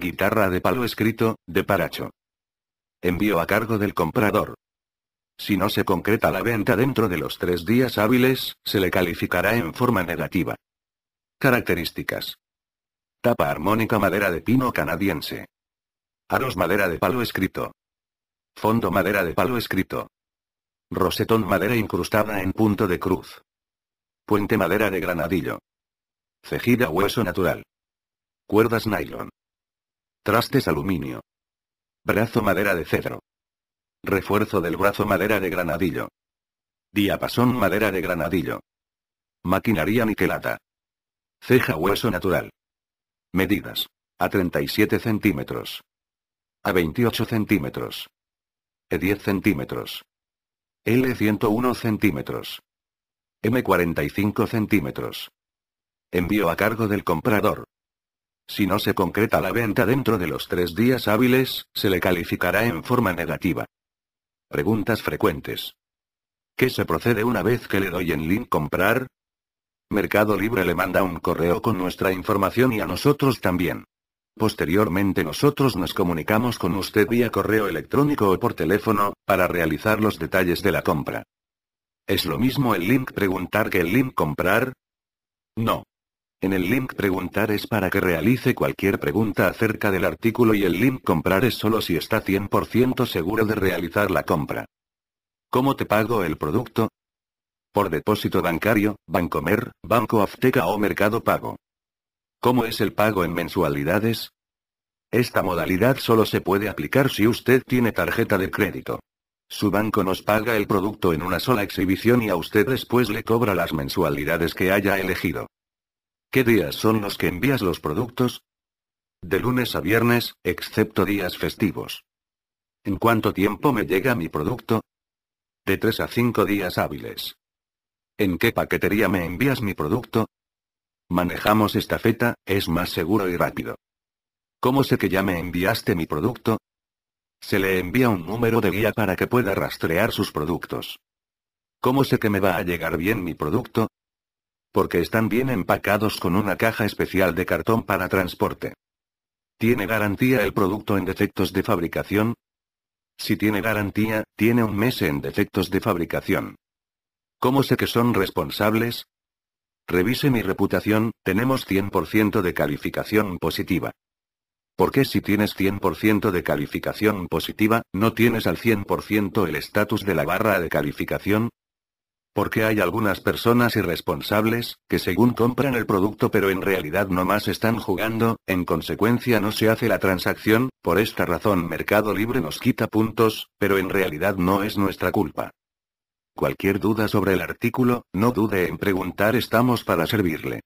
Guitarra de palo escrito, de Paracho. Envío a cargo del comprador. Si no se concreta la venta dentro de los tres días hábiles, se le calificará en forma negativa. Características. Tapa armónica madera de pino canadiense. Aros madera de palo escrito. Fondo madera de palo escrito. Rosetón madera incrustada en punto de cruz. Puente madera de granadillo. Cejida hueso natural. Cuerdas nylon. Trastes aluminio. Brazo madera de cedro. Refuerzo del brazo madera de granadillo. Diapasón madera de granadillo. Maquinaria niquelata. Ceja hueso natural. Medidas. A 37 centímetros. A 28 centímetros. E10 centímetros. L101 centímetros. M45 centímetros. Envío a cargo del comprador. Si no se concreta la venta dentro de los tres días hábiles, se le calificará en forma negativa. Preguntas frecuentes. ¿Qué se procede una vez que le doy en link comprar? Mercado Libre le manda un correo con nuestra información y a nosotros también. Posteriormente nosotros nos comunicamos con usted vía correo electrónico o por teléfono, para realizar los detalles de la compra. ¿Es lo mismo el link preguntar que el link comprar? No. En el link preguntar es para que realice cualquier pregunta acerca del artículo y el link comprar es solo si está 100% seguro de realizar la compra. ¿Cómo te pago el producto? Por depósito bancario, Bancomer, Banco Azteca o Mercado Pago. ¿Cómo es el pago en mensualidades? Esta modalidad solo se puede aplicar si usted tiene tarjeta de crédito. Su banco nos paga el producto en una sola exhibición y a usted después le cobra las mensualidades que haya elegido. ¿Qué días son los que envías los productos? De lunes a viernes, excepto días festivos. ¿En cuánto tiempo me llega mi producto? De 3 a 5 días hábiles. ¿En qué paquetería me envías mi producto? Manejamos esta feta, es más seguro y rápido. ¿Cómo sé que ya me enviaste mi producto? Se le envía un número de guía para que pueda rastrear sus productos. ¿Cómo sé que me va a llegar bien mi producto? porque están bien empacados con una caja especial de cartón para transporte. ¿Tiene garantía el producto en defectos de fabricación? Si tiene garantía, tiene un mes en defectos de fabricación. ¿Cómo sé que son responsables? Revise mi reputación, tenemos 100% de calificación positiva. ¿Por qué si tienes 100% de calificación positiva, no tienes al 100% el estatus de la barra de calificación? Porque hay algunas personas irresponsables, que según compran el producto pero en realidad no más están jugando, en consecuencia no se hace la transacción, por esta razón Mercado Libre nos quita puntos, pero en realidad no es nuestra culpa. Cualquier duda sobre el artículo, no dude en preguntar, estamos para servirle.